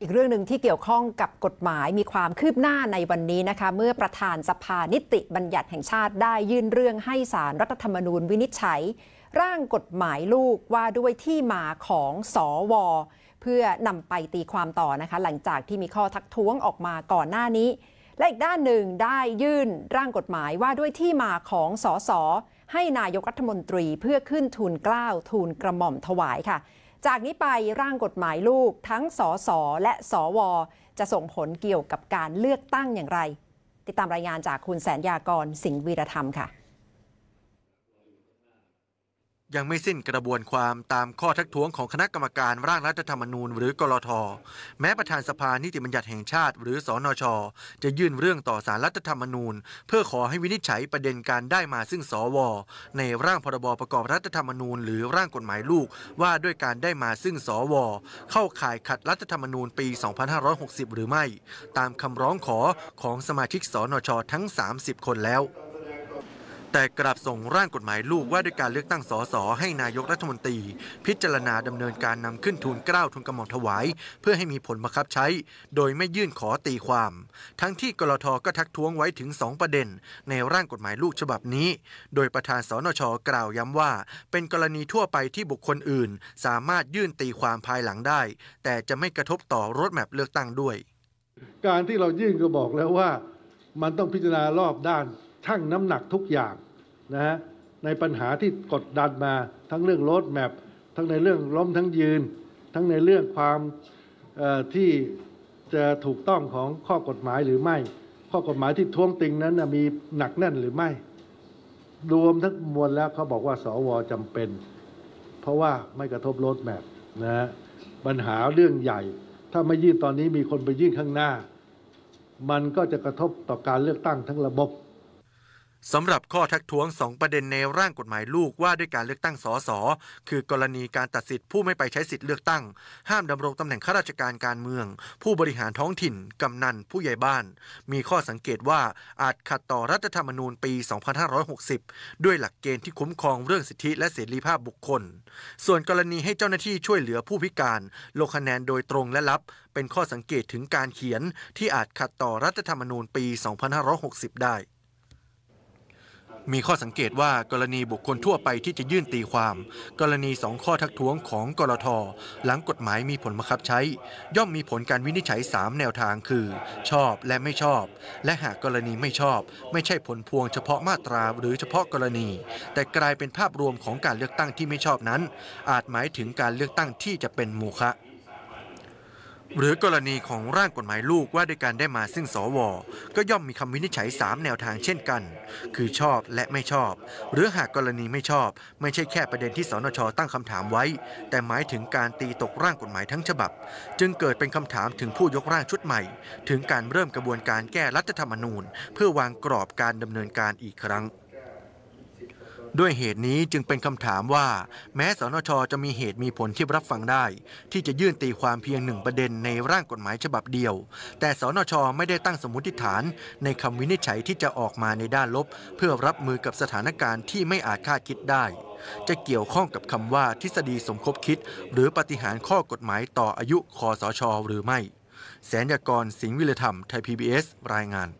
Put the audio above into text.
อีกเรื่องหนึ่งที่เกี่ยวข้องกับกฎหมายมีความคืบหน้าในวันนี้นะคะเมื่อประธานสภานิติบัญญัติแห่งชาติ ได้ยื่นเรื่องให้สารรัฐธรรมนูญวินิจฉัย ร่างกฎหมายลูกว่าด้วยที่มาของสอวอ เพื่อนำไปตีความต่อนะคะ หลังจากที่มีข้อทักท้วงออกมาก่อนหน้านี้ และอีกด้านหนึ่งได้ยื่นร่างกฎหมายว่าด้วยที่มาของสอสอให้นายกรัฐมนตรีเพื่อขึ้นทูลเกล้าทูลกระหม่อมถวายค่ะจากนี้ไปร่างกฎหมายลูก ทั้งสอสอและสว จะส่งผลเกี่ยวกับการเลือกตั้งอย่างไร ติดตามรายงานจากคุณแสนยากร สิงห์วีรธรรมค่ะยังไม่สิ้นกระบวนความตามข้อทักท้วงของคณะกรรมการร่างรัฐธรรมนูญ หรือกรทแม้ประธานสภานิติบัญญัติแห่งชาติ หรือสอนชจะยื่นเรื่องต่อสารรัฐธรรมนูญ เพื่อขอให้วินิจฉัยประเด็นการได้มาซึ่งสวในร่างพรบประกอบรัฐธรรมนูญ หรือร่างกฎหมายลูกว่าด้วยการได้มาซึ่งสวเข้าข่ายขัดรัฐธรรมนูญปี 2560 หรือไม่ตามคำร้องขอของสมาชิกสอนชทั้ง 30 คนแล้วแต่กลับส่งร่างกฎหมายลูกว่าด้วยการเลือกตั้งสสให้นายกรัฐมนตรี พิจารณาดำเนินการนำขึ้นทุนเกล้าทุนกระหม่อมถวายเพื่อให้มีผลบังคับใช้ โดยไม่ยื่นขอตีความ ทั้งที่กรทก็ทักท้วงไว้ถึง 2 ประเด็น ในร่างกฎหมายลูกฉบับนี้ โดยประธานสนชกล่าวย้ำว่า เป็นกรณีทั่วไปที่บุคคลอื่นสามารถยื่นตีความภายหลังได้ แต่จะไม่กระทบต่อรถแมพเลือกตั้งด้วย การที่เรายื่นก็บอกแล้วว่า มันต้องพิจารณารอบด้านชั่งน้ำหนักทุกอย่างนะฮะในปัญหาที่กดดันมาทั้งเรื่องโรดแมพทั้งในเรื่องล้มทั้งยืน ทั้งในเรื่องความที่จะถูกต้องของข้อกฎหมายหรือไม่ ข้อกฎหมายที่ท้วงติงนั้นมีหนักแน่นหรือไม่ รวมทั้งมวลแล้วเขาบอกว่าสวจำเป็นเพราะว่าไม่กระทบโรดแมพนะฮะปัญหาเรื่องใหญ่ ถ้าไม่ยื่นตอนนี้มีคนไปยื่นข้างหน้า มันก็จะกระทบต่อการเลือกตั้ง ทั้งระบบสำหรับข้อทักท้วง 2 ประเด็นในร่างกฎหมายลูกว่าด้วยการเลือกตั้งสสคือกรณีการตัดสิทธิผู้ไม่ไปใช้สิทธิเลือกตั้ง ห้ามดำรงตำแหน่งข้าราชการการเมือง ผู้บริหารท้องถิ่นกำนันผู้ใหญ่บ้าน มีข้อสังเกตว่าอาจขัดต่อรัฐธรรมนูญปี 2560 ด้วยหลักเกณฑ์ที่คุ้มครองเรื่องสิทธิและเสรีภาพบุคคล ส่วนกรณีให้เจ้าหน้าที่ช่วยเหลือผู้พิการลงคะแนนโดยตรงและลับ เป็นข้อสังเกตถึงการเขียน ที่อาจขัดต่อรัฐธรรมนูญปี 2560 ได้มีข้อสังเกตว่ากรณีบุคคลทั่วไปที่จะยื่นตีความ กรณีสองข้อทักท้วงของกรทหลังกฎหมายมีผลบังคับใช้ ย่อมมีผลการวินิจฉัย 3แนวทางคือชอบและไม่ชอบ และหากกรณีไม่ชอบ ไม่ใช่ผลพวง เฉพาะมาตราหรือเฉพาะกรณี แต่กลายเป็นภาพรวมของการเลือกตั้งที่ไม่ชอบนั้น อาจหมายถึงการเลือกตั้งที่จะเป็นโมฆะหรือกรณีของร่างกฎหมายลูกว่าด้วยการได้มาซึ่งสวก็ย่อมมีคำวินิจฉัย3แนวทางเช่นกันคือชอบและไม่ชอบ หรือหากกรณีไม่ชอบ ไม่ใช่แค่ประเด็นที่สนชตั้งคำถามไว้ แต่หมายถึงการตีตกร่างกฎหมายทั้งฉบับ จึงเกิดเป็นคำถามถึงผู้ยกร่างชุดใหม่ ถึงการเริ่มกระบวนการแก้รัฐธรรมนูญเพื่อวางกรอบการดำเนินการอีกครั้งด้วยเหตุนี้จึงเป็นคำถามว่า แม้สนช จะมีเหตุมีผลที่รับฟังได้ ที่จะยื่นตีความเพียงหนึ่งประเด็นในร่างกฎหมายฉบับเดียว แต่สนช ไม่ได้ตั้งสมมติฐานในคำวินิจฉัยที่จะออกมาในด้านลบ เพื่อรับมือกับสถานการณ์ที่ไม่อาจคาดคิดได้ จะเกี่ยวข้องกับคำว่าทฤษฎีสมคบคิด หรือปฏิหารข้อกฎหมายต่ออายุคอสช หรือไม่แสนยากรสิงห์วิรธรรมไทย PBS รายงาน